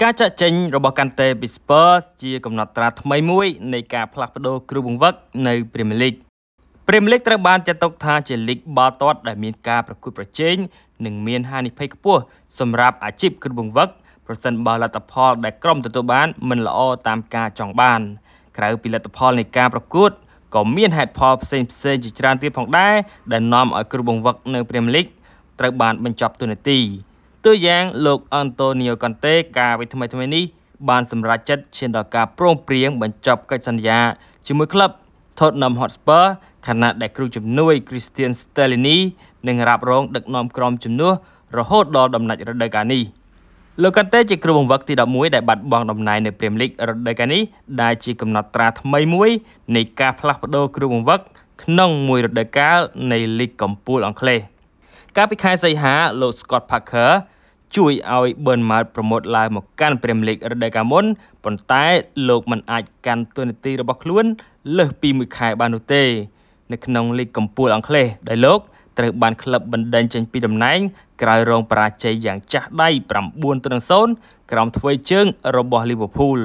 ការចាក់ចេញរបស់កាន់តេពី Spurs ជាកំណត់ត្រាថ្មីមួយនៃការផ្លាស់ប្ដូរគ្រូបង្វឹកនៅ Premier League Premier League ត្រូវបានចាត់ទុកថាជាលីកបាល់ទាត់ដែលមានការប្រកួតប្រជែងនិងមានហានិភ័យខ្ពស់សម្រាប់អាជីពគ្រូបង្វឹកប្រសិនបើលទ្ធផលដែលក្រុមទទួលបានមិនល្អតាមការចង់បាន ក្រៅពីលទ្ធផលនៃការប្រកួតក៏មានហេតុផលផ្សេងផ្សេងជាច្រើនទៀតផងដែរដែលនាំឲ្យគ្រូបង្វឹកនៅ Premier League ត្រូវបានបញ្ចប់ទូនាទីទូយ៉ាងលោកអង់តូនីយ៉ូកុនតេកាលពីថ្មីថ្មីនេះបានសម្រេចចិត្តឈានដល់ការព្រមព្រៀងបញ្ចប់កិច្ចសន្យាជាមួយក្លឹប Tottenham Hotspur ខណៈដែលគ្រូជំនួយ Christian Stellini នឹងរ៉ាប់រងដឹកនាំក្រុមជំនួសរហូតដល់ដំណាច់រដូវកាលនេះលោកកាន់តេជាគ្រូបង្វឹកទី11ដែលបាត់បង់តំណែងនៅព្រីមលីករដូវកាលនេះដែលជាកំណត់ត្រាថ្មីមួយ នៃការផ្លាស់ប្ដូរគ្រូបង្វឹកក្នុងមួយរដូវកាលនៃលីកកំពូលអង់គ្លេសកាលពីខែសីហាលោក Scott Parker ជួយឲ្យប៊ឺនម៉ាត់ប្រមូតឡើងមកកាន់ព្រីមលីករដូវកាលមុនប៉ុន្តែលោកមិនអាចកាន់តួនាទីរបស់ខ្លួន លើសពីមួយខែបាននោះទេ នៅក្នុងលីកកំពូលអង់គ្លេសដែលលោកត្រូវបានក្លឹបបណ្ដេញចេញពីតំណែង ក្រោយរងបរាជ័យយ៉ាងចាស់ដៃ9-0ក្រោមធ្វើជើងរបស់លីវើពូល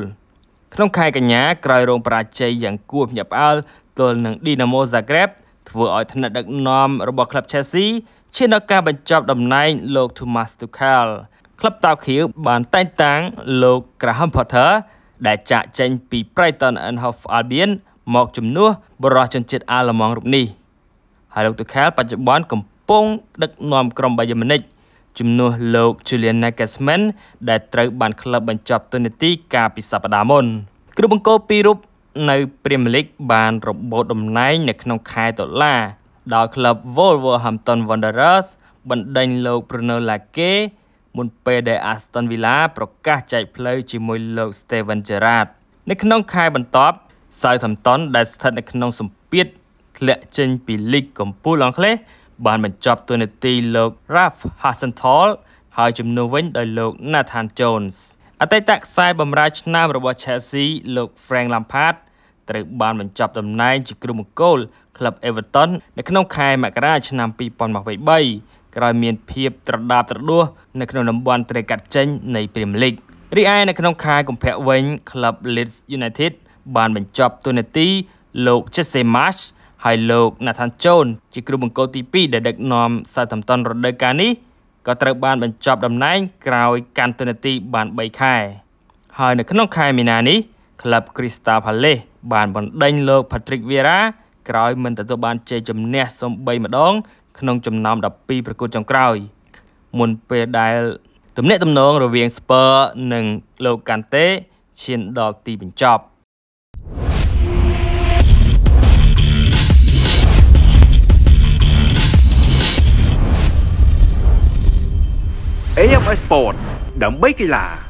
ក្នុងខែកញ្ញាក្រោយរងបរាជ័យយ៉ាងគួរភ្ញាក់ផ្អើលទល់នឹង Dynamo Zagreb ធ្វើឲ្យថ្នាក់ដឹកនាំរបស់ក្លឹប Chelsea ជានៅការបញ្ចប់តំណែងលោក Thomas Tuchel ក្លឹបតាវខៀវបានតែងតាំងលោក Graham Potter ដែលចាក់ចេញ ពី Brighton and Hove Albion មកជំនួសបរិយាជនជាតិអាល្លឺម៉ង់រូបនេះហើយលោក Tuchel បច្ចុប្បន្នកំពុងដឹកនាំក្រុមបាយមនិចជំនួសលោក Julian Nagelsmann ដែលត្រូវបានក្លឹបបញ្ចប់ទុននីតិកាលពីសប្តាហ៍មុនគ្រូបង្គោលពីររូបនៅព្រីមៀរលីកបានរបូតតំណែងនៅក្នុងខែតុលាដោយក្លឹប Wolverhampton Wanderers បណ្ដេញលោក Bruno Lage មុនពេលដែល Aston Villa ប្រកាសចែកផ្លូវជាមួយលោក Steven Gerrard នៅក្នុងខែបន្ទាប់ Southampton ដែលស្ថិតនៅក្នុងសម្ពាធធ្លាក់ចេញពីលីកកំពូលអង់គ្លេសបានបញ្ចប់តួនាទីលោក Ralph Hasenthal ហើយជំនួសវិញដោយលោក Nathan Jones អតីតខ្សែបម្រើឆ្នាំរបស់ Chelsea លោក Frank Lampard ត្រូវបានបញ្ចប់តំណែងជាគ្រូមង្គលក្លឹប Everton នៅក្នុងខែមករា ឆ្នាំ2023ក្រោយមានភាពត្រដាបត្រដួសនៅក្នុងតំបន់ត្រីកាត់ចេញនៃ Premier League រីឯនៅក្នុងខែកុម្ភៈវិញក្លឹប Leeds United បានបញ្ចប់ទូនាទី លោក Jesse Marsh ហើយលោក Nathan Jones ជាគ្រូបង្គោលទី2ដែលដឹកនាំ Southampton រដូវកាលនេះក៏ត្រូវ បានបញ្ចប់តំណែងក្រោយកាន់តួនាទី បាន3ខែហើយ នៅក្នុងខែមីនានេះក្លឹប Crystal Palace បានបណ្ដេញលោក Patrick Vieira ក្រោយមិនទទួលបានជ័យជំនះសំបីម្ដង ក្នុងចំណោម12ប្រកួតចុងក្រោយ មុនពេលដែលទំនាក់ទំនងរវាង Spurs និងលោក Kante ឈានដល់ទីបញ្ចប់អេអេមអេសស្ព័តដើម្បីកីឡា